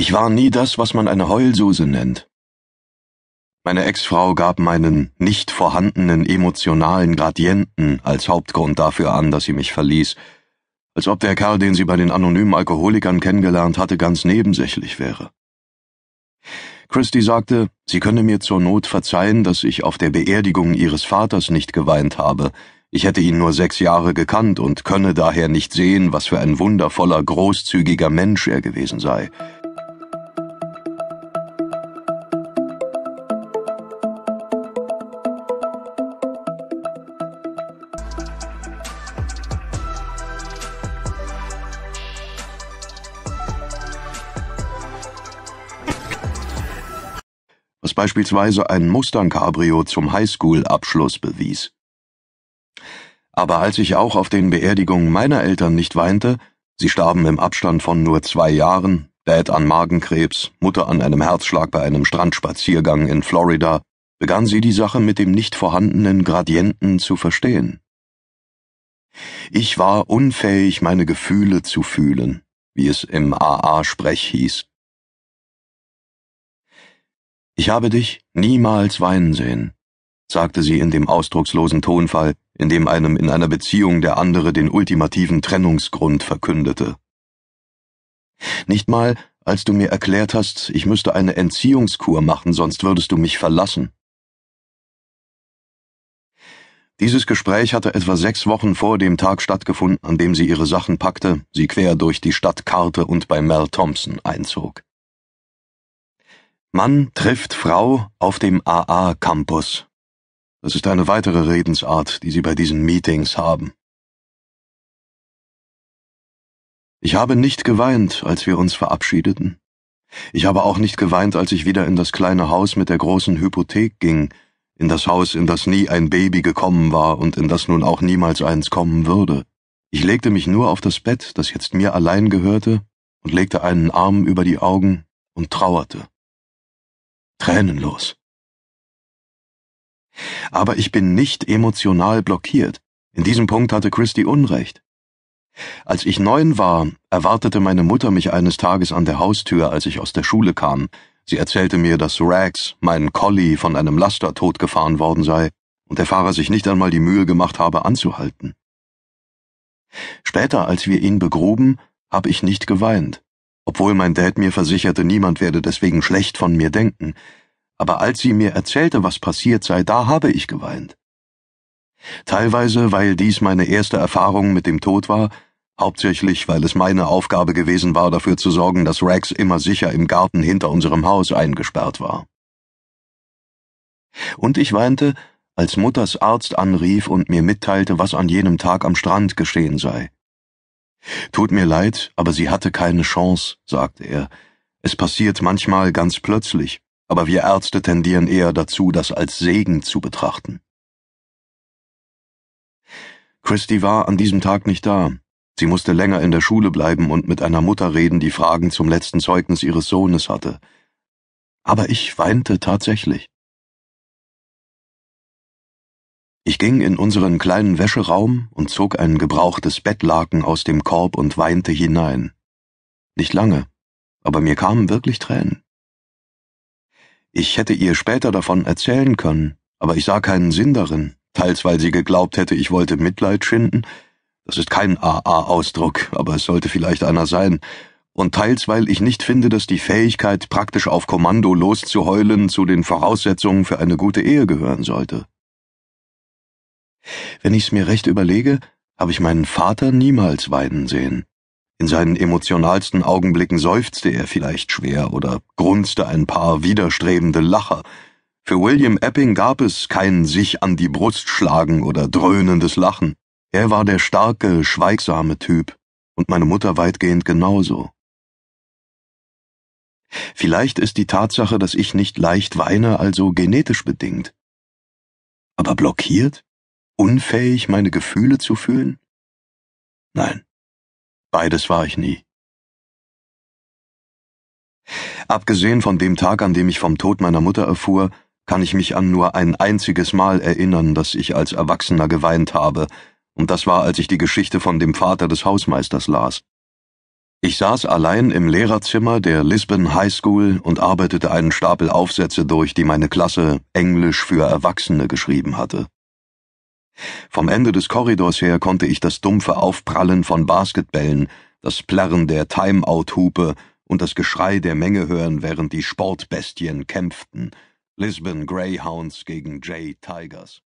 Ich war nie das, was man eine Heulsuse nennt. Meine Ex-Frau gab meinen nicht vorhandenen emotionalen Gradienten als Hauptgrund dafür an, dass sie mich verließ, als ob der Kerl, den sie bei den anonymen Alkoholikern kennengelernt hatte, ganz nebensächlich wäre. Christie sagte, sie könne mir zur Not verzeihen, dass ich auf der Beerdigung ihres Vaters nicht geweint habe, ich hätte ihn nur sechs Jahre gekannt und könne daher nicht sehen, was für ein wundervoller, großzügiger Mensch er gewesen sei. beispielsweise ein Mustang-Cabrio zum Highschool-Abschluss bewies. Aber als ich auch auf den Beerdigungen meiner Eltern nicht weinte, sie starben im Abstand von nur zwei Jahren, Dad an Magenkrebs, Mutter an einem Herzschlag bei einem Strandspaziergang in Florida, begann sie die Sache mit dem nicht vorhandenen Gradienten zu verstehen. Ich war unfähig, meine Gefühle zu fühlen, wie es im AA-Sprech hieß. Ich habe dich niemals weinen sehen, sagte sie in dem ausdruckslosen Tonfall, in dem einem in einer Beziehung der andere den ultimativen Trennungsgrund verkündete. Nicht mal, als du mir erklärt hast, ich müsste eine Entziehungskur machen, sonst würdest du mich verlassen. Dieses Gespräch hatte etwa sechs Wochen vor dem Tag stattgefunden, an dem sie ihre Sachen packte, sie quer durch die Stadt Karte und bei Mel Thompson einzog. Mann trifft Frau auf dem AA Campus. Das ist eine weitere Redensart, die sie bei diesen Meetings haben. Ich habe nicht geweint, als wir uns verabschiedeten. Ich habe auch nicht geweint, als ich wieder in das kleine Haus mit der großen Hypothek ging, in das Haus, in das nie ein Baby gekommen war und in das nun auch niemals eins kommen würde. Ich legte mich nur auf das Bett, das jetzt mir allein gehörte, und legte einen Arm über die Augen und trauerte tränenlos. Aber ich bin nicht emotional blockiert. In diesem Punkt hatte Christy Unrecht. Als ich neun war, erwartete meine Mutter mich eines Tages an der Haustür, als ich aus der Schule kam. Sie erzählte mir, dass Rags, mein Collie, von einem Laster totgefahren worden sei und der Fahrer sich nicht einmal die Mühe gemacht habe, anzuhalten. Später, als wir ihn begruben, habe ich nicht geweint obwohl mein Dad mir versicherte, niemand werde deswegen schlecht von mir denken, aber als sie mir erzählte, was passiert sei, da habe ich geweint. Teilweise, weil dies meine erste Erfahrung mit dem Tod war, hauptsächlich, weil es meine Aufgabe gewesen war, dafür zu sorgen, dass Rex immer sicher im Garten hinter unserem Haus eingesperrt war. Und ich weinte, als Mutters Arzt anrief und mir mitteilte, was an jenem Tag am Strand geschehen sei. Tut mir leid, aber sie hatte keine Chance, sagte er. Es passiert manchmal ganz plötzlich, aber wir Ärzte tendieren eher dazu, das als Segen zu betrachten. Christy war an diesem Tag nicht da. Sie musste länger in der Schule bleiben und mit einer Mutter reden, die Fragen zum letzten Zeugnis ihres Sohnes hatte. Aber ich weinte tatsächlich. Ich ging in unseren kleinen Wäscheraum und zog ein gebrauchtes Bettlaken aus dem Korb und weinte hinein. Nicht lange, aber mir kamen wirklich Tränen. Ich hätte ihr später davon erzählen können, aber ich sah keinen Sinn darin, teils weil sie geglaubt hätte, ich wollte Mitleid schinden, das ist kein AA-Ausdruck, aber es sollte vielleicht einer sein, und teils weil ich nicht finde, dass die Fähigkeit, praktisch auf Kommando loszuheulen, zu den Voraussetzungen für eine gute Ehe gehören sollte. Wenn ich's mir recht überlege, habe ich meinen Vater niemals weinen sehen. In seinen emotionalsten Augenblicken seufzte er vielleicht schwer oder grunzte ein paar widerstrebende Lacher. Für William Epping gab es kein sich an die Brust schlagen oder dröhnendes Lachen. Er war der starke, schweigsame Typ und meine Mutter weitgehend genauso. Vielleicht ist die Tatsache, dass ich nicht leicht weine, also genetisch bedingt. Aber blockiert? unfähig, meine Gefühle zu fühlen? Nein, beides war ich nie. Abgesehen von dem Tag, an dem ich vom Tod meiner Mutter erfuhr, kann ich mich an nur ein einziges Mal erinnern, dass ich als Erwachsener geweint habe, und das war, als ich die Geschichte von dem Vater des Hausmeisters las. Ich saß allein im Lehrerzimmer der Lisbon High School und arbeitete einen Stapel Aufsätze durch, die meine Klasse Englisch für Erwachsene geschrieben hatte. Vom Ende des Korridors her konnte ich das dumpfe Aufprallen von Basketbällen, das Plärren der Timeout-Hupe und das Geschrei der Menge hören, während die Sportbestien kämpften. Lisbon Greyhounds gegen Jay Tigers.